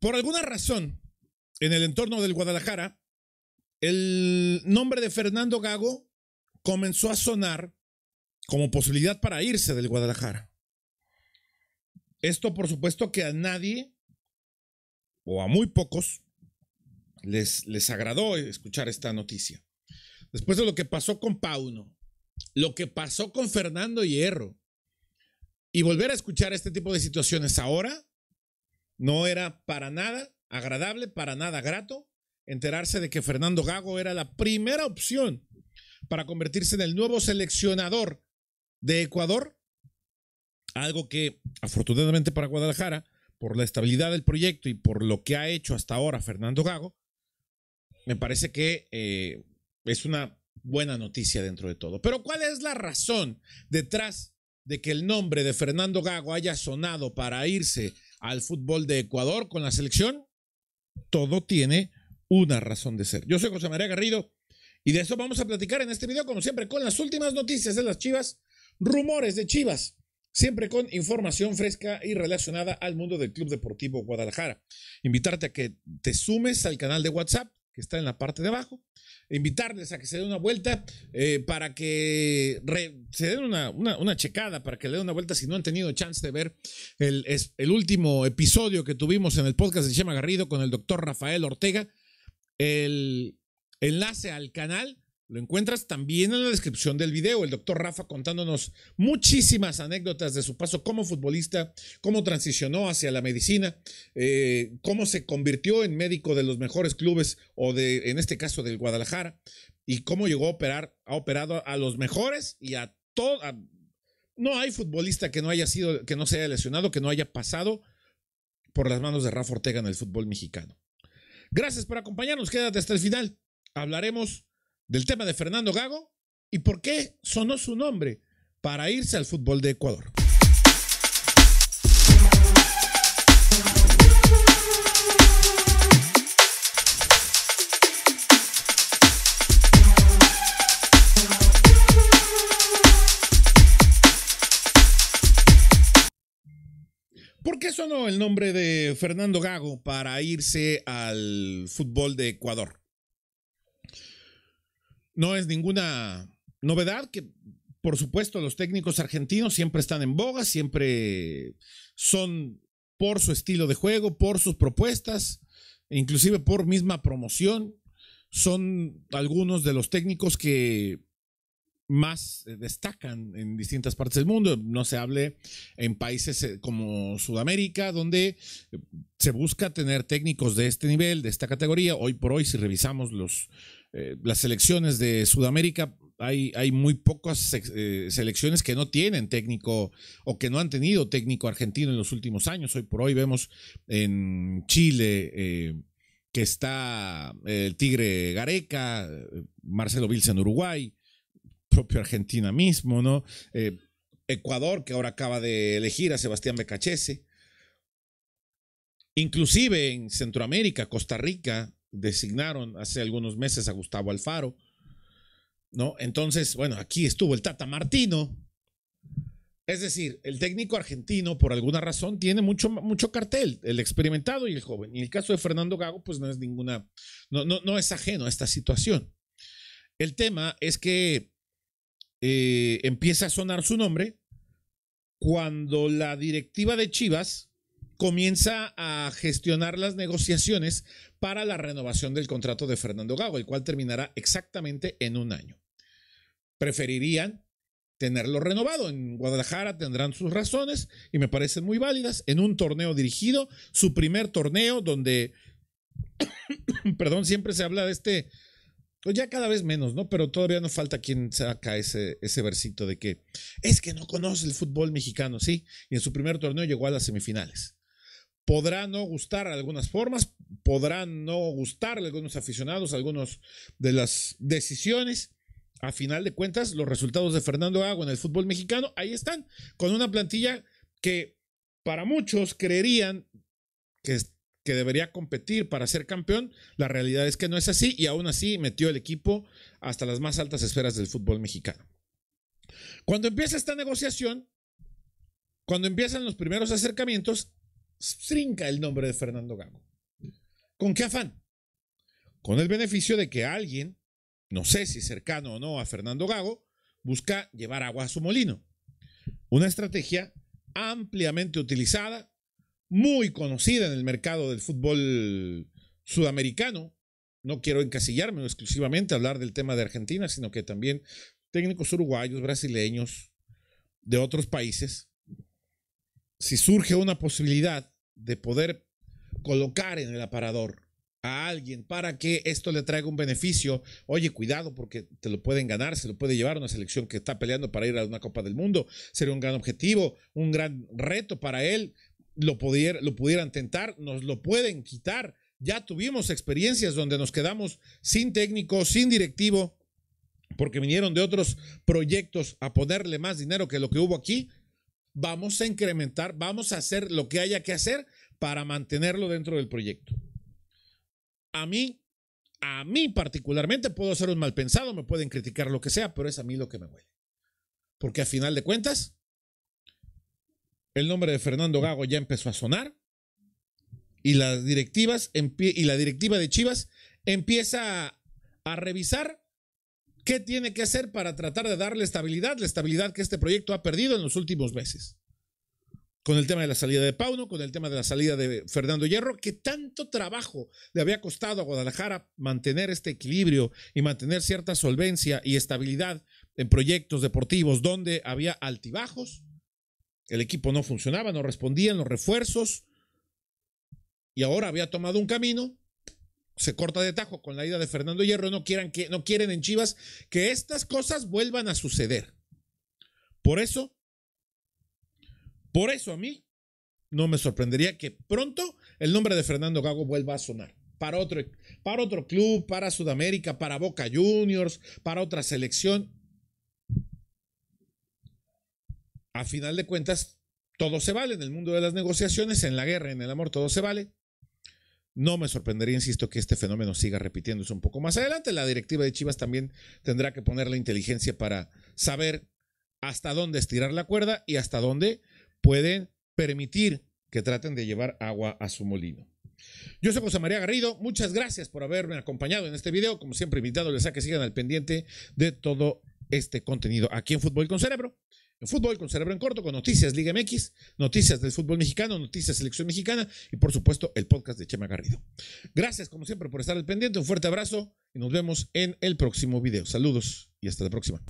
por alguna razón, en el entorno del Guadalajara, el nombre de Fernando Gago comenzó a sonar como posibilidad para irse del Guadalajara. Esto, por supuesto, que a nadie, o a muy pocos, les, les agradó escuchar esta noticia. Después de lo que pasó con Pauno, lo que pasó con Fernando Hierro, y volver a escuchar este tipo de situaciones ahora, no era para nada agradable, para nada grato enterarse de que Fernando Gago era la primera opción para convertirse en el nuevo seleccionador de Ecuador, algo que afortunadamente para Guadalajara, por la estabilidad del proyecto y por lo que ha hecho hasta ahora Fernando Gago, me parece que eh, es una buena noticia dentro de todo. Pero ¿cuál es la razón detrás de que el nombre de Fernando Gago haya sonado para irse al fútbol de Ecuador con la selección, todo tiene una razón de ser. Yo soy José María Garrido y de eso vamos a platicar en este video, como siempre, con las últimas noticias de las Chivas, rumores de Chivas, siempre con información fresca y relacionada al mundo del Club Deportivo Guadalajara. Invitarte a que te sumes al canal de WhatsApp que está en la parte de abajo. E invitarles a que se den una vuelta eh, para que se den una, una, checada, para que le den una vuelta si no han tenido chance de ver el, es, el último episodio que tuvimos en el podcast de Chema Garrido con el doctor Rafael Ortega. El enlace al canal lo encuentras también en la descripción del video, el doctor Rafa contándonos muchísimas anécdotas de su paso como futbolista, cómo transicionó hacia la medicina, eh, cómo se convirtió en médico de los mejores clubes o de, en este caso, del Guadalajara, y cómo llegó a operar, ha operado a los mejores y a todo. No hay futbolista que no haya sido, que no se haya lesionado, que no haya pasado por las manos de Rafa Ortega en el fútbol mexicano. Gracias por acompañarnos, quédate hasta el final. Hablaremos del tema de Fernando Gago y por qué sonó su nombre para irse al fútbol de Ecuador. ¿Por qué sonó el nombre de Fernando Gago para irse al fútbol de Ecuador? no es ninguna novedad que, por supuesto, los técnicos argentinos siempre están en boga, siempre son por su estilo de juego, por sus propuestas, inclusive por misma promoción. Son algunos de los técnicos que más eh, destacan en distintas partes del mundo. No se hable en países eh, como Sudamérica, donde eh, se busca tener técnicos de este nivel, de esta categoría. Hoy por hoy, si revisamos los, las selecciones de Sudamérica, hay, hay muy pocas selecciones que no tienen técnico o que no han tenido técnico argentino en los últimos años. Hoy por hoy vemos en Chile. que está el Tigre Gareca, Marcelo Vilsa en Uruguay, propio Argentina mismo, ¿no? Eh, Ecuador, que ahora acaba de elegir a Sebastián Becachese. Inclusive en Centroamérica, Costa Rica, designaron hace algunos meses a Gustavo Alfaro. ¿No? Entonces, bueno, aquí estuvo el Tata Martino. Es decir, el técnico argentino, por alguna razón, tiene mucho, mucho cartel, el experimentado y el joven. Y el caso de Fernando Gago, pues no es ninguna, no, no es ajeno a esta situación. El tema es que eh, empieza a sonar su nombre cuando la directiva de Chivas comienza a gestionar las negociaciones para la renovación del contrato de Fernando Gago, el cual terminará exactamente en un año. Preferirían tenerlo renovado. En Guadalajara tendrán sus razones y me parecen muy válidas. En un torneo dirigido, su primer torneo donde, perdón, siempre se habla de este pues ya cada vez menos, ¿no? Pero todavía no falta quien saca ese, ese versito de que es que no conoce el fútbol mexicano, sí. Y en su primer torneo llegó a las semifinales. Podrá no gustar algunas formas, podrán no gustar a algunos aficionados, algunas de las decisiones. A final de cuentas, los resultados de Fernando Agua en el fútbol mexicano, ahí están, con una plantilla que para muchos creerían que que debería competir para ser campeón, la realidad es que no es así y aún así metió el equipo hasta las más altas esferas del fútbol mexicano. Cuando empieza esta negociación, cuando empiezan los primeros acercamientos, trinca el nombre de Fernando Gago. ¿Con qué afán? Con el beneficio de que alguien, no sé si cercano o no a Fernando Gago, busca llevar agua a su molino. Una estrategia ampliamente utilizada muy conocida en el mercado del fútbol sudamericano. No quiero encasillarme exclusivamente a hablar del tema de Argentina, sino que también técnicos uruguayos, brasileños, de otros países. Si surge una posibilidad de poder colocar en el aparador a alguien para que esto le traiga un beneficio. Oye, cuidado porque te lo pueden ganar, se lo puede llevar una selección que está peleando para ir a una Copa del Mundo. Sería un gran objetivo, un gran reto para él lo, lo pudieran tentar, nos lo pueden quitar. Ya tuvimos experiencias donde nos quedamos sin técnico, sin directivo, porque vinieron de otros proyectos a ponerle más dinero que lo que hubo aquí. Vamos a incrementar, vamos a hacer lo que haya que hacer para mantenerlo dentro del proyecto. A mí, a mí particularmente, puedo ser un mal pensado, me pueden criticar lo que sea, pero es a mí lo que me duele, Porque a final de cuentas, el nombre de Fernando Gago ya empezó a sonar y las directivas y la directiva de Chivas empieza a, a revisar qué tiene que hacer para tratar de darle estabilidad, la estabilidad que este proyecto ha perdido en los últimos meses. Con el tema de la salida de Pauno, con el tema de la salida de Fernando Hierro, que tanto trabajo le había costado a Guadalajara mantener este equilibrio y mantener cierta solvencia y estabilidad en proyectos deportivos donde había altibajos. El equipo no funcionaba, no respondían los refuerzos. Y ahora había tomado un camino. Se corta de tajo con la ida de Fernando Hierro. No, quieran que, no quieren en Chivas que estas cosas vuelvan a suceder. Por eso, por eso a mí no me sorprendería que pronto el nombre de Fernando Gago vuelva a sonar. Para otro, para otro club, para Sudamérica, para Boca Juniors, para otra selección, a final de cuentas, todo se vale en el mundo de las negociaciones, en la guerra, en el amor, todo se vale. No me sorprendería, insisto, que este fenómeno siga repitiéndose un poco más adelante. La directiva de Chivas también tendrá que poner la inteligencia para saber hasta dónde estirar la cuerda y hasta dónde pueden permitir que traten de llevar agua a su molino. Yo soy José María Garrido, muchas gracias por haberme acompañado en este video, como siempre invitado les a que sigan al pendiente de todo este contenido aquí en Fútbol con Cerebro fútbol con Cerebro en Corto, con Noticias Liga MX, Noticias del Fútbol Mexicano, Noticias Selección Mexicana y por supuesto el podcast de Chema Garrido. Gracias como siempre por estar al pendiente, un fuerte abrazo y nos vemos en el próximo video. Saludos y hasta la próxima.